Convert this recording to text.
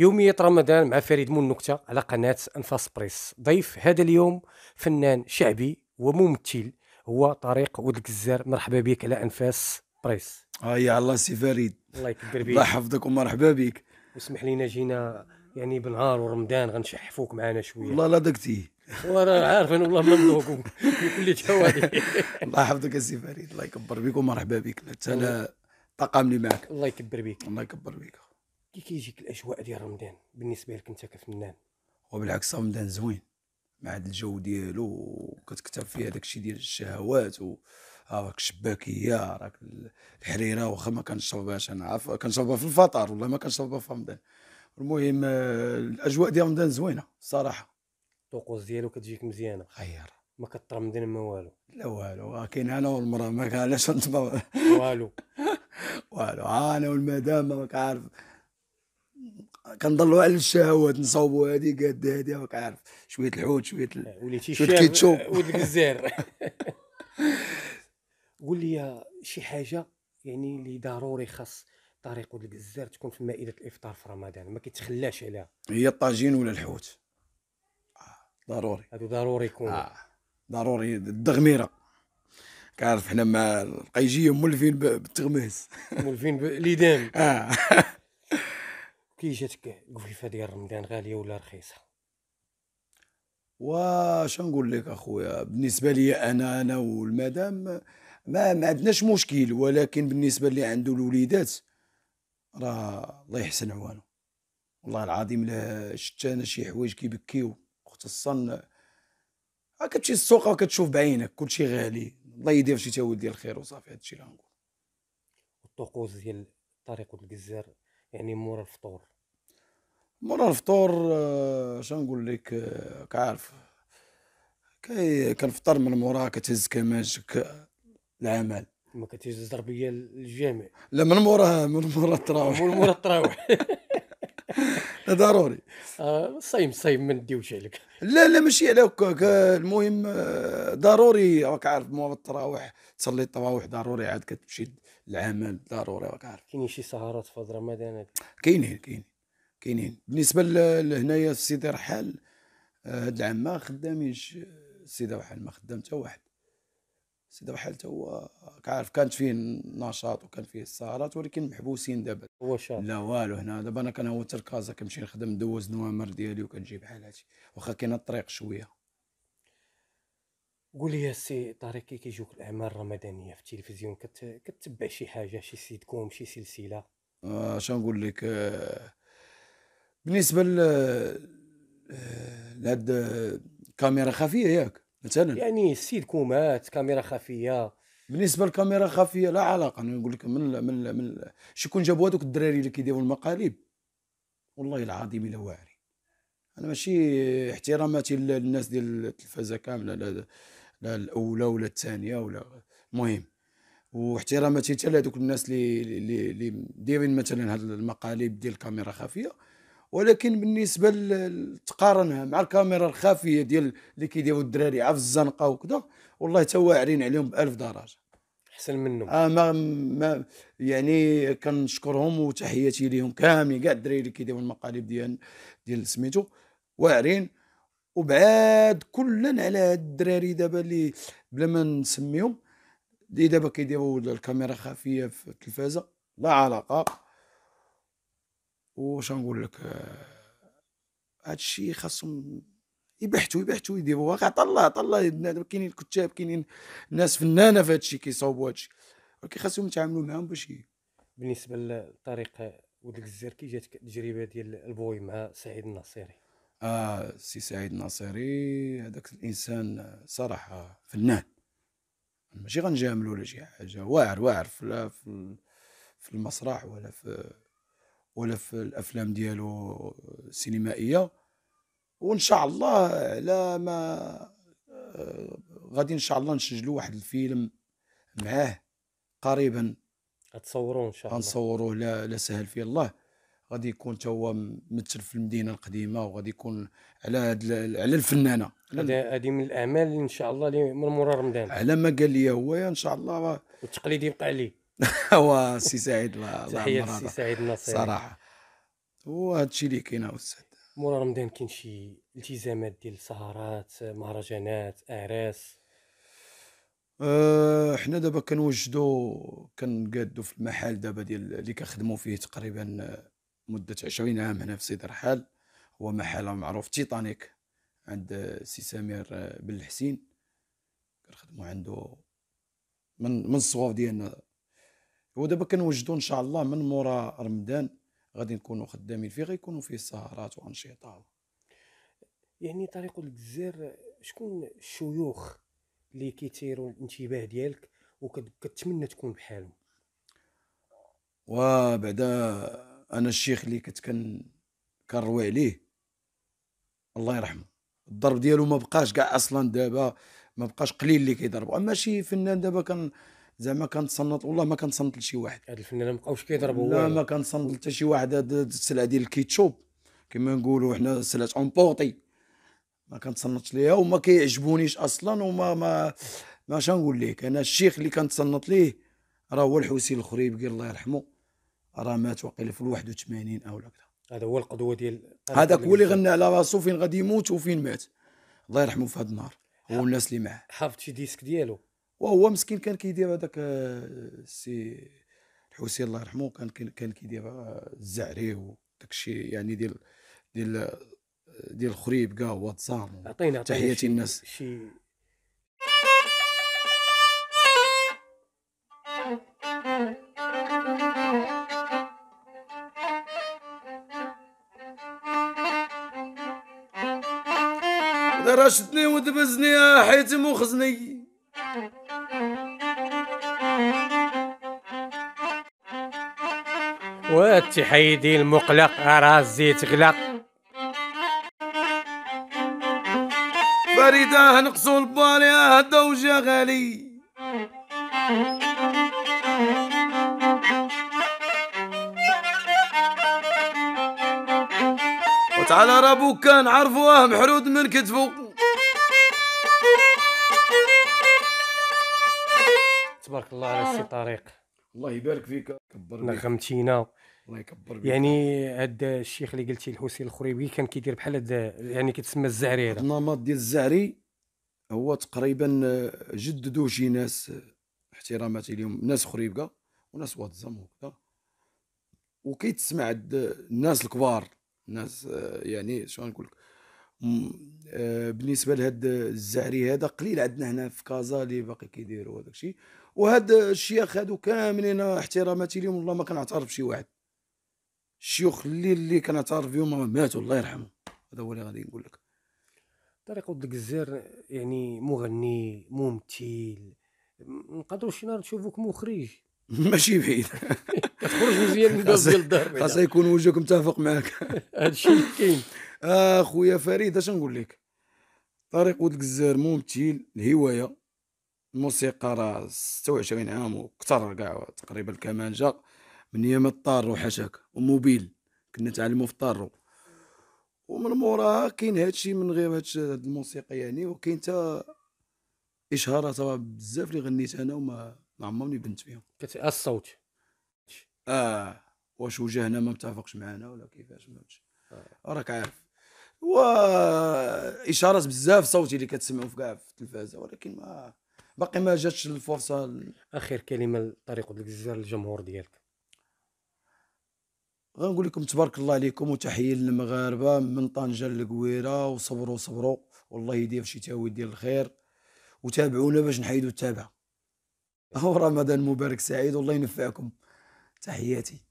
يومية رمضان مع فريد مون نكتة على قناة أنفاس بريس ضيف هذا اليوم فنان شعبي وممثل هو طريق ودكزار مرحبا بك على أنفاس بريس آه، يا الله سي فريد الله يكبر بيك الله يحفظك ومرحبا بك واسمح لينا جينا يعني بنهار ورمضان غنشحفوك معنا شويه والله لا دقتي وانا عارف انا والله ممنوعكم بكل جوالي الله يحفظك سي فريد الله يكبر بيك ومرحبا بك انا طاقم لي معك الله يكبر بيك الله يكبر بيك كي كيجيك الاجواء ديال رمضان بالنسبه لك انت كفنان وبالعكس رمضان زوين مع هذا الجو ديالو كتكتب فيه هذاك الشيء ديال الشهوات و آه، راك الشباكيه راك الحريره واخا ما كنشربهاش انا عارف كنشربها في الفطر والله ما كنشربها في رمضان المهم آه، الاجواء ديال رمضان زوينه الصراحه الطقوس ديالو كتجيك مزيانه خير ما كتطرى ما والو لا والو آه، كاين انا والمراه ما علاش والو والو انا والمدام ما عارف كنضلوا على الشهوات نصاوبوا هذه قاد هذه راك عارف شويه الحوت شويه ال... اه، شويه الكيتشوب اه، ولد الجزائر قول لي شي حاجه يعني اللي ضروري خاص طريق ولد الجزائر تكون في مائده الافطار في رمضان ما كيتخلاش عليها هي الطاجين ولا الحوت آه. ضروري هذا ضروري يكون آه. ضروري الدغميره كعرف حنا مع القيجيه مولفين بالتغميس مولفين بالايدام اه كي جاتك قفيفه ديال رمضان غاليه ولا رخيصه واش نقول لك اخويا بالنسبه لي انا انا والمدام ما ما عندناش مشكل ولكن بالنسبه اللي عنده الوليدات راه الله يحسن عوانه والله العظيم لا شتا انا شي حوايج كيبكيو خصوصا كتمشي للسوق وكتشوف بعينك كلشي غالي الله يدير شي تا ولدي الخير وصافي هادشي اللي نقول الطقوس ديال طريق الجزار يعني مور الفطور مور الفطور اش آه، نقول لك آه، كعارف كي كنفطر من مورا كتهز كماجك العمل ما كتهز الزربيه للجامع لا من مورا من مورا التراويح من مورا التراويح ضروري آه، صايم صايم ما نديوش عليك لا لا ماشي على هكاك المهم آه، ضروري راك عارف مو التراويح تصلي التراويح ضروري عاد كتمشي العمل ضروري راك عارف كاينين شي سهرات في رمضان كاينين كاينين كاينين بالنسبه لهنايا السيدي سيدي رحال آه، هاد العام ما خدامينش سيدي رحال ما خدام حتى واحد سيدي رحلت هو كعارف كانت فيه النشاط وكان فيه السهرات ولكن محبوسين دابا هو شاف لا والو هنا دابا انا كنهوت تركازا كنمشي نخدم ندوز نوامر ديالي وكنجي بحال هادشي واخا كاين الطريق شويه قول لي سي طارق كي كيجوك الاعمال الرمضانيه في التلفزيون كتتبع كتبع شي حاجه شي سيتكوم شي سلسله اش آه نقول لك آه بالنسبه ل آه، لهاد الكاميرا آه، خفيه ياك مثلا يعني السيد كومات كاميرا خفيه بالنسبه للكاميرا خفيه لا علاقه انا نقول لك من ال من ال من شكون جابوا هذوك الدراري اللي كيديروا المقالب والله العظيم الا واعري انا ماشي احتراماتي للناس ديال التلفازه كامله لا لا الاولى ولا الثانيه ولا المهم واحتراماتي حتى لهذوك الناس اللي اللي دايرين مثلا هاد المقالب ديال الكاميرا خفيه ولكن بالنسبه تقارنها مع الكاميرا الخفيه ديال اللي كيديروا الدراري عا في الزنقه وكذا والله تا واعرين عليهم 1000 درجه احسن منهم اه ما, ما يعني كنشكرهم وتحياتي ليهم كاملين كاع الدراري اللي كيديروا المقالب ديال ديال سميتو واعرين وبعاد كلا على هاد الدراري دابا اللي بلا ما نسميهم اللي دابا كيديروا الكاميرا خفيه في التلفازه لا علاقه وش نقول لك هذا آه، الشيء خاصهم يبحثوا يبحثوا يديروا واقع طلع طلع كاينين الكتاب كاينين ناس فنانه في هذا الشيء كيصاوبوا هذا الشيء ولكن خاصهم يتعاملوا معاهم باش بالنسبه للطريق ولد الزركي جاتك التجربه ديال البوي مع سعيد الناصري اه سي سعيد الناصري هذاك الانسان صراحه فنان ماشي غنجاملو ولا شي حاجه واعر واعر في, في المسرح ولا في ولا في الافلام ديالو السينمائيه وان شاء الله على ما آه، غادي ان شاء الله نسجلوا واحد الفيلم معاه قريبا غتصوروه ان شاء الله غنصوروه لا لا سهل في الله غادي يكون حتى هو ممثل في المدينه القديمه وغادي يكون على على الفنانه هذه من الاعمال اللي ان شاء الله اللي من مرار رمضان على ما قال لي هو ان شاء الله التقليد يبقى عليه هو سي سعيد الله تحيه لسي سعيد النصيري صراحه وهذا الشيء اللي كاين استاذ مورا رمضان كاين شي التزامات ديال سهرات مهرجانات اعراس أه حنا دابا كنوجدوا كنقادوا في المحل دابا ديال اللي كنخدموا فيه تقريبا مده 20 عام هنا في سيدي رحال هو محل معروف تيتانيك عند سي سمير بن الحسين كنخدموا عنده من من الصغور ديالنا ودابا كنوجدوا ان شاء الله من مورا رمضان غادي نكونوا خدامين فيه غيكونوا فيه سهرات وانشطه يعني طريق الجزائر شكون الشيوخ اللي كيثيروا الانتباه ديالك وكتمنى تكون بحالهم وبعدا انا الشيخ اللي كنت كن كنروي عليه الله يرحمه الضرب ديالو ما بقاش كاع اصلا دابا ما بقاش قليل اللي كيضربوا اما شي فنان دابا كان زعما كنتصنت والله ما كنتصنت لشي واحد هاد الفنان ما بقاوش كيضربوا لا ما كنتصنت حتى شي واحد هاد السلعه ديال الكيتشوب كما نقولوا حنا سلعه امبوطي ما كنتصنتش ليها وما كيعجبونيش اصلا وما ما ما شنقول لك انا الشيخ اللي كنتصنت ليه راه هو الحسين الخريبكي الله يرحمه راه مات وقيل في 81 او لا هذا هو القدوه ديال هذاك هو اللي غنى على راسو فين غادي يموت وفين مات الله يرحمه في هذا النهار هو اللي معاه حافظ شي ديسك ديالو وهو مسكين كان كيدير هذاك السي آه، الحوسي الله يرحمه كان كان كيدير آه، الزعري وداك الشيء يعني ديال ديال آه، ديال الخريب كاع واتسام عطينا تحياتي للناس شي رشدني ودبزني حيت مخزني والتحيدي المقلق أرازي تغلق فريدة نقصوا البالي أهدى غالي وتعالى رابو كان عرفوه محرود من كتفو تبارك الله على السي طريق الله يبارك فيك نغمتينا الله يكبر يعني هاد الشيخ اللي قلتي الحسين الخريبي كان كيدير بحال هاد يعني كتسمى الزعري هذا النمط ديال الزعري هو تقريبا جددوا شي ناس احتراماتي اليوم ناس خريبكه وناس واتزام وكذا وكيتسمع الناس الكبار الناس يعني شنو نقول لك آه، بالنسبه لهاد الزعري هذا قليل عندنا هنا في كازا اللي باقي كيديروا هذاك الشيء وهاد الشيخ هادو كاملين احتراماتي لهم والله ما كنعترف بشي واحد الشيوخ اللي اللي كنعترف بهم ماتوا الله يرحمهم هذا هو اللي غادي نقول لك طارق ود الجزائر يعني مغني ممثل نقدروا شي نهار نشوفوك مخرج ماشي بعيد كتخرج مزيان من الباب ديال الدار خاص يكون وجهك متفق معاك هذا الشيء اللي كاين اخويا فريد اش نقول لك طارق ود الجزار ممثل الهوايه الموسيقى راه 26 عام وكثر كاع تقريبا كمان جا من يوم الطارو حاشاك وموبيل كنا تعلمو في الطارو ومن موراها كاين هادشي من غير هاد الموسيقى يعني وكاين تا اشهارات بزاف اللي غنيت انا وما ما عمرني بنت فيهم آه، الصوت اه واش وجهنا ما متفقش معنا ولا كيفاش ما آه. راك عارف و اشارات بزاف صوتي اللي كتسمعوا في كاع في التلفازه ولكن ما باقي ما جاتش الفرصه ال... اخر كلمه لطريق الجزائر للجمهور ديالك غنقول لكم تبارك الله عليكم وتحيه للمغاربه من طنجه للقويره وصبروا صبروا والله يدير شي تاويل ديال الخير وتابعونا باش نحيدو التابعه ورمضان مبارك سعيد والله ينفعكم تحياتي